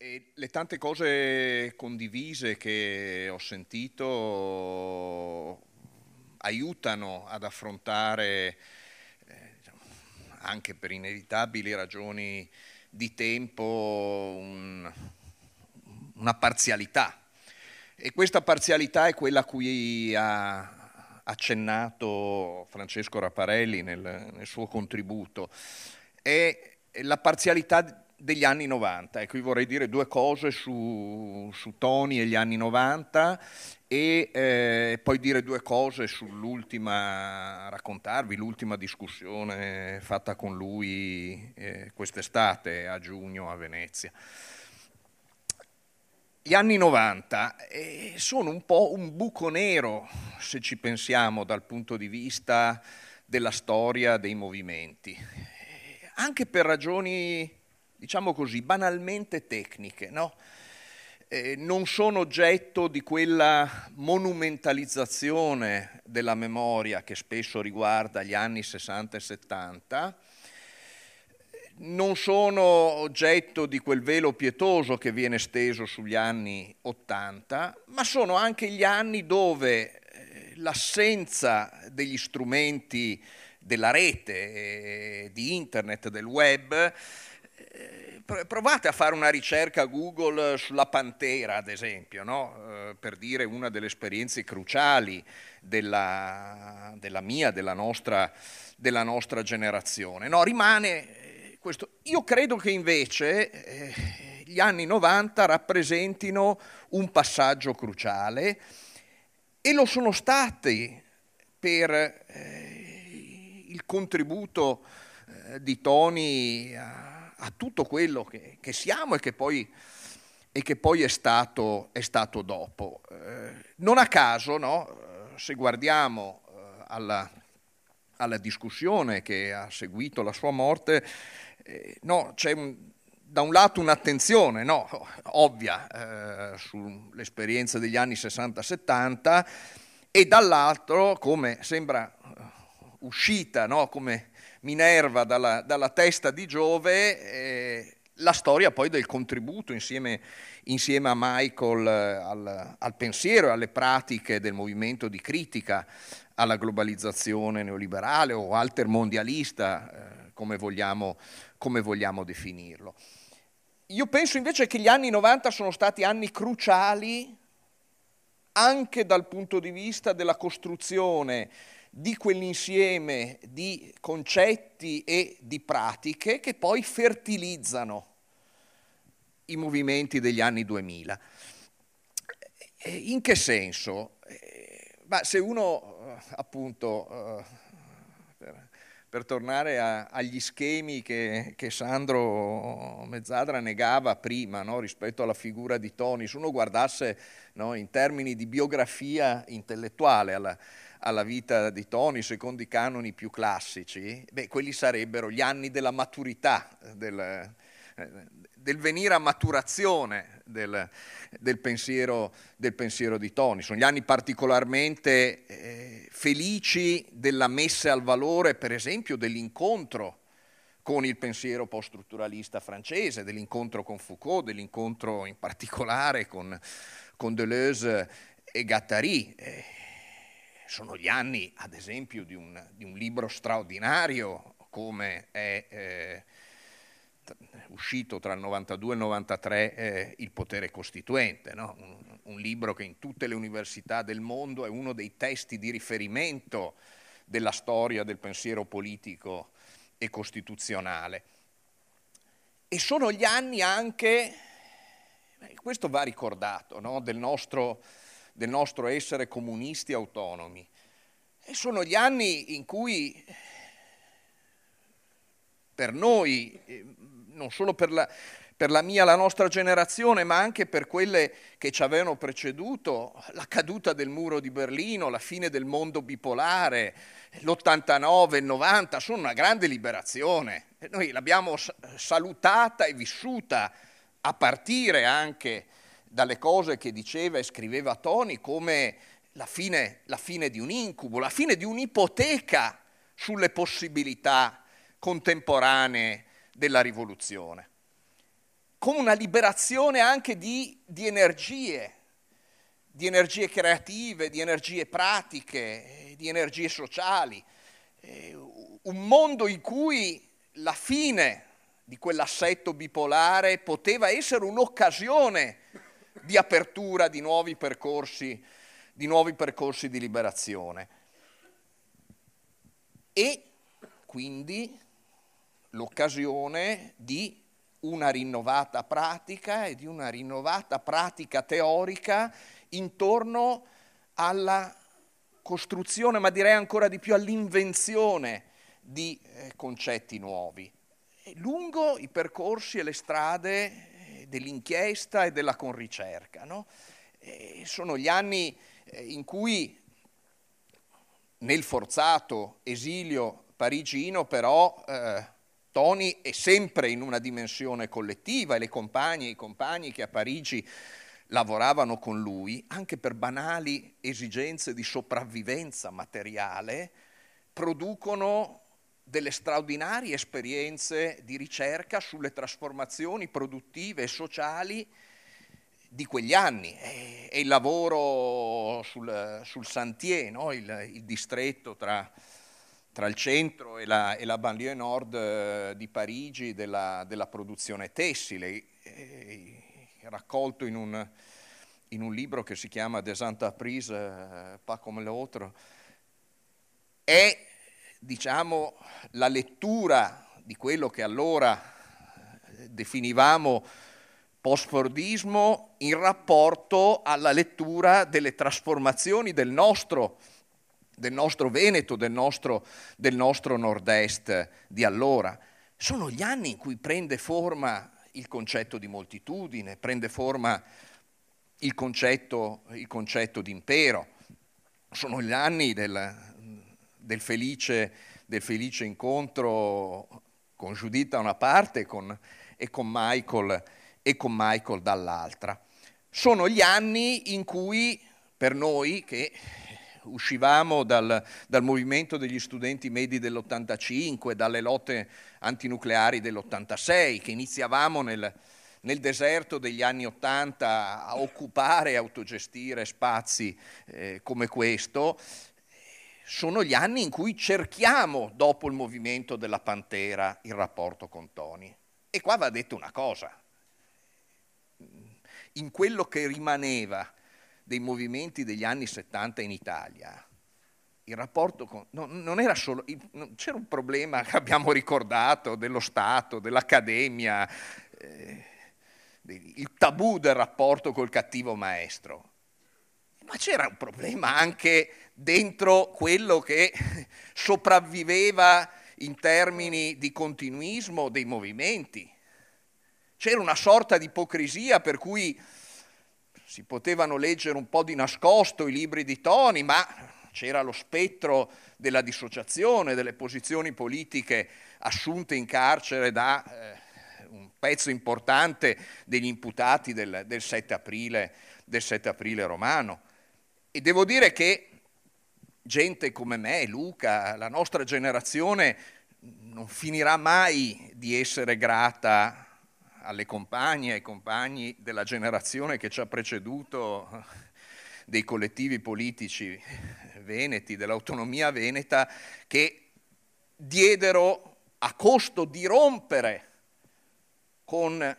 E le tante cose condivise che ho sentito aiutano ad affrontare eh, diciamo, anche per inevitabili ragioni di tempo un, una parzialità. E questa parzialità è quella a cui ha accennato Francesco Raparelli nel, nel suo contributo. È la parzialità degli anni 90. Ecco, io vorrei dire due cose su, su Tony e gli anni 90 e eh, poi dire due cose sull'ultima, raccontarvi l'ultima discussione fatta con lui eh, quest'estate a giugno a Venezia. Gli anni 90 eh, sono un po' un buco nero, se ci pensiamo dal punto di vista della storia dei movimenti, anche per ragioni diciamo così, banalmente tecniche, no? eh, non sono oggetto di quella monumentalizzazione della memoria che spesso riguarda gli anni 60 e 70, non sono oggetto di quel velo pietoso che viene steso sugli anni 80, ma sono anche gli anni dove eh, l'assenza degli strumenti della rete, eh, di internet, del web, eh, provate a fare una ricerca Google eh, sulla pantera, ad esempio, no? Eh, per dire una delle esperienze cruciali della, della mia, della nostra, della nostra generazione. No, rimane questo. Io credo che invece gli anni 90 rappresentino un passaggio cruciale e lo sono stati per il contributo di Tony a a tutto quello che, che siamo e che poi, e che poi è, stato, è, stato, dopo. Eh, non a caso, no? Eh, se guardiamo eh, alla, alla, discussione che ha seguito la sua morte, no, c'è un, da un lato un'attenzione no, ovvia eh, sull'esperienza degli anni 60-70 e dall'altro, come sembra uscita, no, come Minerva dalla, dalla testa di Giove, eh, la storia poi del contributo insieme, insieme a Michael eh, al, al, pensiero e alle pratiche del movimento di critica alla globalizzazione neoliberale o altermondialista, eh, come, vogliamo, come vogliamo definirlo. Io penso invece che gli anni 90 sono stati anni cruciali anche dal punto di vista della costruzione di quell'insieme di concetti e di pratiche che poi fertilizzano i movimenti degli anni 2000. In che senso? Eh, ma se uno, eh, appunto, eh, per, per tornare a, agli schemi che, che, Sandro Mezzadra negava prima no, rispetto alla figura di Toni, se uno guardasse no, in termini di biografia intellettuale alla, alla vita di Tony secondo i canoni più classici, beh, quelli sarebbero gli anni della maturità, del, eh, del venire a maturazione del, del, pensiero, del, pensiero, di Tony. Sono gli anni particolarmente eh, felici della messa al valore, per esempio, dell'incontro con il pensiero post-strutturalista francese, dell'incontro con Foucault, dell'incontro in particolare con, con Deleuze e Gattari. Eh, sono gli anni, ad esempio, di un, di un libro straordinario come è eh, uscito tra il 92 e il 93 eh, Il potere costituente, no? un, un, libro che in tutte le università del mondo è uno dei testi di riferimento della storia del pensiero politico e costituzionale. E sono gli anni anche, questo va ricordato, no? del nostro del nostro essere comunisti autonomi. E sono gli anni in cui per noi, eh, non solo per la, per la mia, la nostra generazione, ma anche per quelle che ci avevano preceduto, la caduta del muro di Berlino, la fine del mondo bipolare, l'89, il 90, sono una grande liberazione. E noi l'abbiamo salutata e vissuta a partire anche dalle cose che diceva e scriveva Tony come la fine, la fine di un incubo, la fine di un'ipoteca sulle possibilità contemporanee della rivoluzione, come una liberazione anche di, di energie, di energie creative, di energie pratiche, di energie sociali, eh, un mondo in cui la fine di quell'assetto bipolare poteva essere un'occasione di apertura di nuovi percorsi di, nuovi percorsi di liberazione. E quindi l'occasione di una rinnovata pratica e di una rinnovata pratica teorica intorno alla costruzione, ma direi ancora di più all'invenzione di eh, concetti nuovi. lungo i percorsi e le strade dell'inchiesta e della conricerca. No? E sono gli anni eh, in cui nel forzato esilio parigino però eh, Tony è sempre in una dimensione collettiva e le compagne e i compagni che a Parigi lavoravano con lui, anche per banali esigenze di sopravvivenza materiale, producono delle straordinarie esperienze di ricerca sulle trasformazioni produttive e sociali di quegli anni e, e il lavoro sul, sul Santier, no? il, il, distretto tra, tra il centro e la, e la, banlieue nord eh, di Parigi della, della produzione tessile, e, eh, raccolto in un, in un, libro che si chiama Des Entreprises, eh, pas comme l'autre, è diciamo, la lettura di quello che allora eh, definivamo postfordismo in rapporto alla lettura delle trasformazioni del nostro, del nostro Veneto, del nostro, del nostro nord-est di allora. Sono gli anni in cui prende forma il concetto di moltitudine, prende forma il concetto, il concetto di impero. Sono gli anni del, del, felice, del felice incontro con Judith da una parte con, e, con Michael, e con Michael dall'altra. Sono gli anni in cui per noi che uscivamo dal, dal, movimento degli studenti medi dell'85, dalle lotte antinucleari dell'86, che iniziavamo nel, nel deserto degli anni 80 a occupare e autogestire spazi eh, come questo, sono gli anni in cui cerchiamo, dopo il movimento della Pantera, il rapporto con Tony. E qua va detta una cosa. In quello che rimaneva dei movimenti degli anni 70 in Italia, il rapporto con... No, non era solo... c'era un problema che abbiamo ricordato dello Stato, dell'Accademia, eh, il tabù del rapporto col cattivo maestro ma c'era un problema anche dentro quello che sopravviveva in termini di continuismo dei movimenti. C'era una sorta di ipocrisia per cui si potevano leggere un po' di nascosto i libri di Toni, ma c'era lo spettro della dissociazione, delle posizioni politiche assunte in carcere da eh, un pezzo importante degli imputati del, del, 7 aprile, del 7 aprile romano. E devo dire che gente come me, Luca, la nostra generazione, non finirà mai di essere grata alle compagne, e ai compagni della generazione che ci ha preceduto dei collettivi politici veneti, dell'autonomia veneta, che diedero a costo di rompere con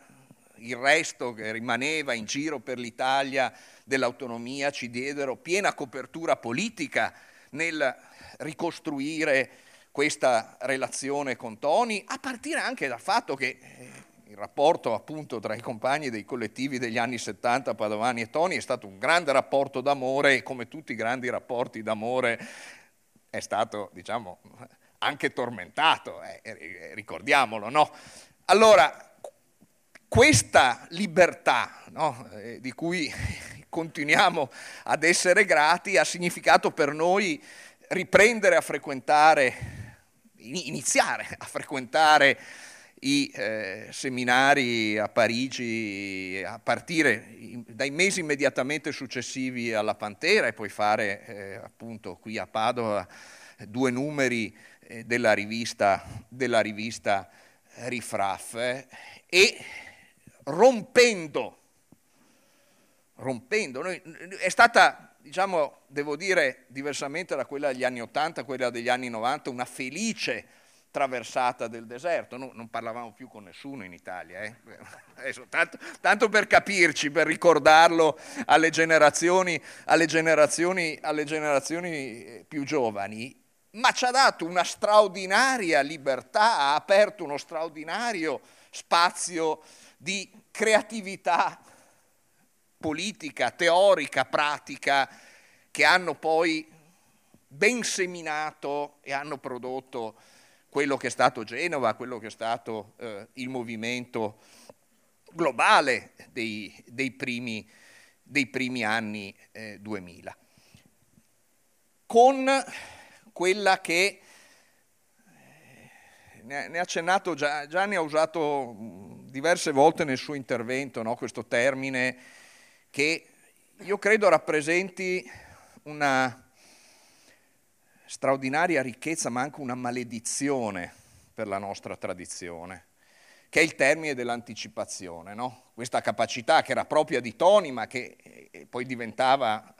il resto che rimaneva in giro per l'Italia dell'autonomia ci diedero piena copertura politica nel ricostruire questa relazione con Tony, a partire anche dal fatto che eh, il rapporto appunto tra i compagni dei collettivi degli anni 70, Padovani e Tony, è stato un grande rapporto d'amore e come tutti i grandi rapporti d'amore è stato, diciamo, anche tormentato, eh, eh ricordiamolo, no? Allora, questa libertà no, eh, di cui continuiamo ad essere grati ha significato per noi riprendere a frequentare, iniziare a frequentare i eh, seminari a Parigi a partire dai mesi immediatamente successivi alla Pantera e poi fare eh, appunto qui a Padova eh, due numeri eh, della rivista, della rivista Rifraff eh, e rompendo, rompendo. Noi, è stata, diciamo, devo dire, diversamente da quella degli anni 80, quella degli anni 90, una felice traversata del deserto. No, non parlavamo più con nessuno in Italia. Eh? Adesso, tanto, tanto, per capirci, per ricordarlo alle generazioni, alle generazioni, alle generazioni eh, più giovani, ma ci ha dato una straordinaria libertà, ha aperto uno straordinario spazio di creatività politica, teorica, pratica, che hanno poi ben seminato e hanno prodotto quello che è stato Genova, quello che è stato eh, il movimento globale dei, dei, primi, dei primi, anni eh, 2000. Con quella che, eh, ne ha accennato Gianni, ha usato mm, diverse volte nel suo intervento no, questo termine che io credo rappresenti una straordinaria ricchezza ma anche una maledizione per la nostra tradizione, che è il termine dell'anticipazione, no? questa capacità che era propria di Toni ma che eh, poi diventava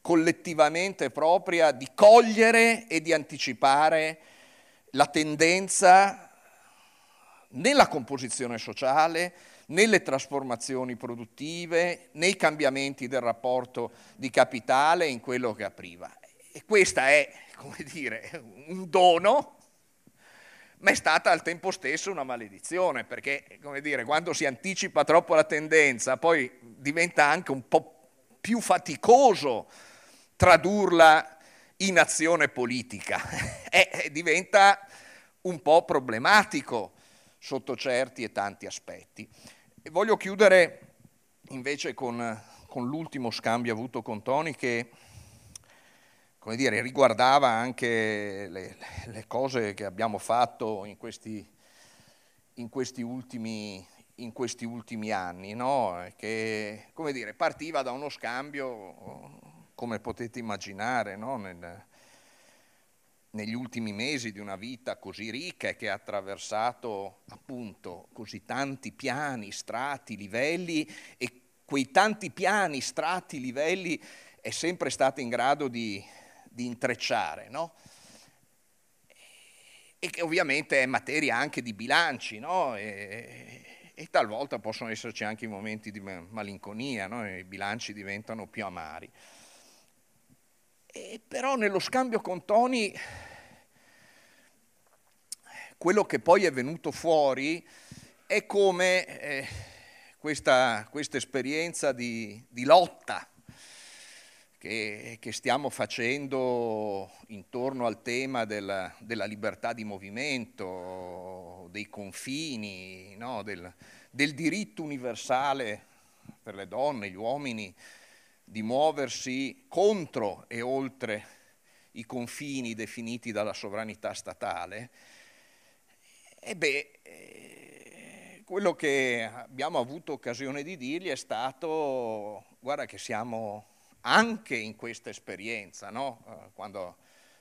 collettivamente propria di cogliere e di anticipare la tendenza nella composizione sociale, nelle trasformazioni produttive, nei cambiamenti del rapporto di capitale, in quello che apriva. E questa è, come dire, un dono, ma è stata al tempo stesso una maledizione, perché, come dire, quando si anticipa troppo la tendenza, poi diventa anche un po' più faticoso tradurla in azione politica e diventa un po' problematico sotto certi e tanti aspetti. E voglio chiudere invece con, con, l'ultimo scambio avuto con Tony che come dire, riguardava anche le, le cose che abbiamo fatto in questi, in questi ultimi, in questi ultimi anni, no? che dire, partiva da uno scambio, come potete immaginare, no? Nel, negli ultimi mesi di una vita così ricca e che ha attraversato appunto così tanti piani, strati, livelli e quei tanti piani, strati, livelli è sempre stata in grado di, di intrecciare, no? E che ovviamente è materia anche di bilanci, no? E, e talvolta possono esserci anche i momenti di malinconia, no? i bilanci diventano più amari. E però nello scambio con Tony, quello che poi è venuto fuori è come eh, questa, esperienza di, di lotta che, che, stiamo facendo intorno al tema della, della libertà di movimento, dei confini, no? del, del diritto universale per le donne, gli uomini di muoversi contro e oltre i confini definiti dalla sovranità statale, e beh, eh, quello che abbiamo avuto occasione di dirgli è stato, guarda che siamo anche in questa esperienza, no? Eh, quando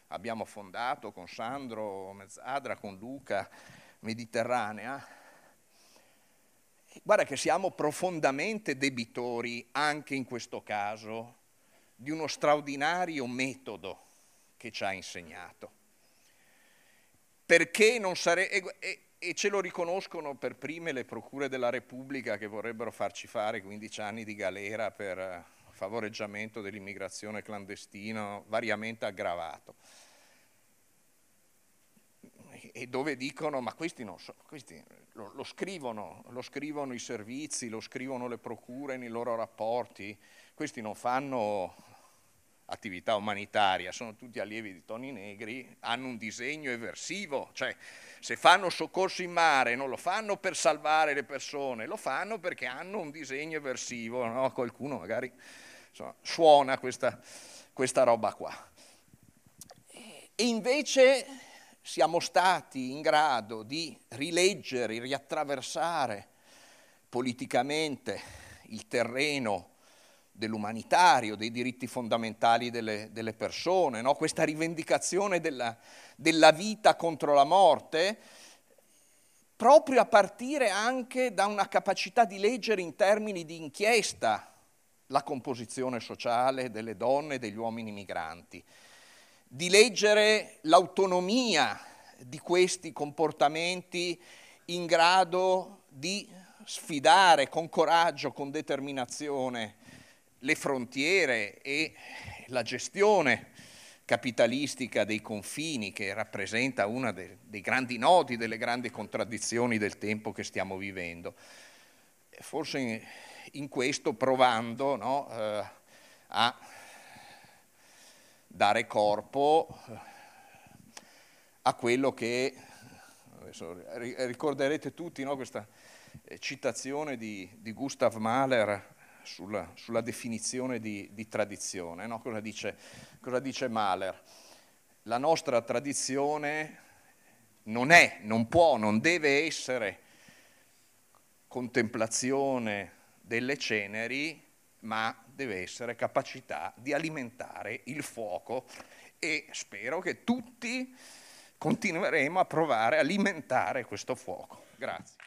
abbiamo fondato con Sandro Mezzadra, con Luca Mediterranea, Guarda che siamo profondamente debitori anche in questo caso di uno straordinario metodo che ci ha insegnato. Perché non sarebbe... E, e ce lo riconoscono per prime le procure della Repubblica che vorrebbero farci fare 15 anni di galera per eh, favoreggiamento dell'immigrazione clandestina, variamente aggravato e dove dicono ma questi non sono, questi lo, lo, scrivono, lo scrivono i servizi, lo scrivono le procure nei loro rapporti, questi non fanno attività umanitaria, sono tutti allievi di Toni Negri, hanno un disegno eversivo, cioè se fanno soccorso in mare non lo fanno per salvare le persone, lo fanno perché hanno un disegno eversivo, no? qualcuno magari insomma, suona questa, questa roba qua. E invece siamo stati in grado di rileggere, riattraversare politicamente il terreno dell'umanitario, dei diritti fondamentali delle, delle persone, no? questa rivendicazione della, della vita contro la morte, proprio a partire anche da una capacità di leggere in termini di inchiesta la composizione sociale delle donne e degli uomini migranti di leggere l'autonomia di questi comportamenti in grado di sfidare con coraggio, con determinazione le frontiere e la gestione capitalistica dei confini che rappresenta uno dei, grandi nodi, delle grandi contraddizioni del tempo che stiamo vivendo. Forse in, questo provando no, eh, a dare corpo eh, a quello che, adesso, ricorderete tutti no, questa eh, citazione di, di Gustav Mahler sulla, sulla definizione di, di tradizione, no? cosa, dice, cosa dice Mahler? La nostra tradizione non è, non può, non deve essere contemplazione delle ceneri, ma deve essere capacità di alimentare il fuoco e spero che tutti continueremo a provare a alimentare questo fuoco. Grazie.